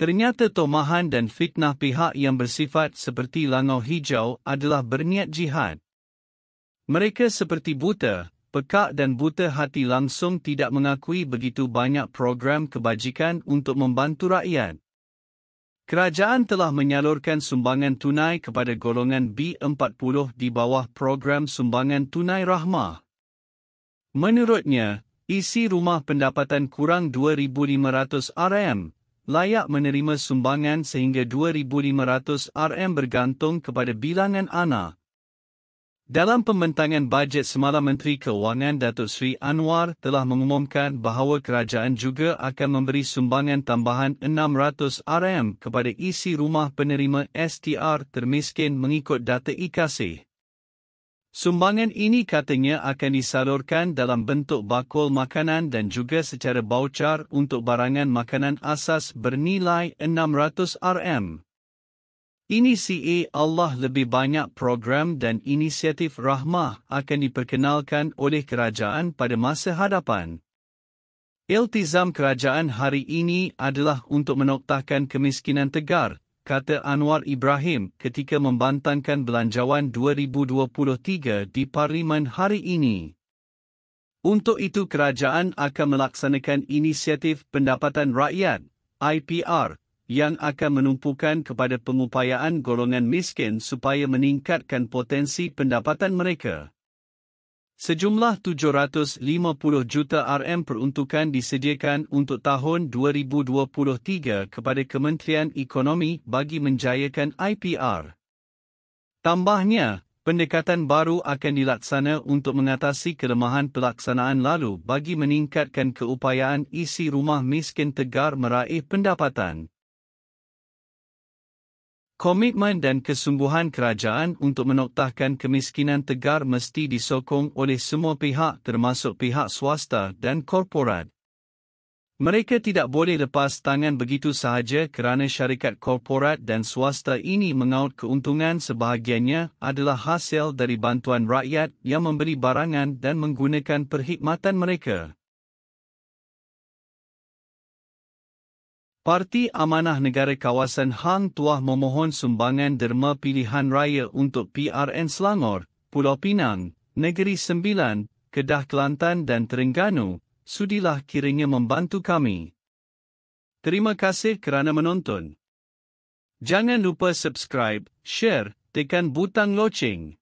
Ternyata tomahan dan fitnah pihak yang bersifat seperti langau hijau adalah berniat jihad. Mereka seperti buta, pekak dan buta hati langsung tidak mengakui begitu banyak program kebajikan untuk membantu rakyat. Kerajaan telah menyalurkan sumbangan tunai kepada golongan B40 di bawah program sumbangan tunai rahmah. Menurutnya, isi rumah pendapatan kurang 2,500 RM, layak menerima sumbangan sehingga 2,500 RM bergantung kepada bilangan anak. Dalam pembentangan bajet semalam Menteri Kewangan Datuk Sri Anwar telah mengumumkan bahawa kerajaan juga akan memberi sumbangan tambahan 600 RM kepada isi rumah penerima STR termiskin mengikut data IKASIH. Sumbangan ini katanya akan disalurkan dalam bentuk bakul makanan dan juga secara baucar untuk barangan makanan asas bernilai 600 RM. Ini CA e, Allah lebih banyak program dan inisiatif rahmah akan diperkenalkan oleh kerajaan pada masa hadapan. Iltizam kerajaan hari ini adalah untuk menoktahkan kemiskinan tegar kata Anwar Ibrahim ketika membantangkan belanjawan 2023 di Parlimen hari ini. Untuk itu kerajaan akan melaksanakan inisiatif pendapatan rakyat, IPR, yang akan menumpukan kepada pengupayaan golongan miskin supaya meningkatkan potensi pendapatan mereka. Sejumlah 750 juta RM peruntukan disediakan untuk tahun 2023 kepada Kementerian Ekonomi bagi menjayakan IPR. Tambahnya, pendekatan baru akan dilaksana untuk mengatasi kelemahan pelaksanaan lalu bagi meningkatkan keupayaan isi rumah miskin tegar meraih pendapatan. Komitmen dan kesungguhan kerajaan untuk menoktahkan kemiskinan tegar mesti disokong oleh semua pihak termasuk pihak swasta dan korporat. Mereka tidak boleh lepas tangan begitu sahaja kerana syarikat korporat dan swasta ini mengaut keuntungan sebahagiannya adalah hasil dari bantuan rakyat yang memberi barangan dan menggunakan perkhidmatan mereka. Parti Amanah Negara Kawasan Hang Tuah memohon sumbangan derma pilihan raya untuk PRN Selangor, Pulau Pinang, Negeri Sembilan, Kedah Kelantan dan Terengganu, sudilah kiranya membantu kami. Terima kasih kerana menonton. Jangan lupa subscribe, share, tekan butang loceng.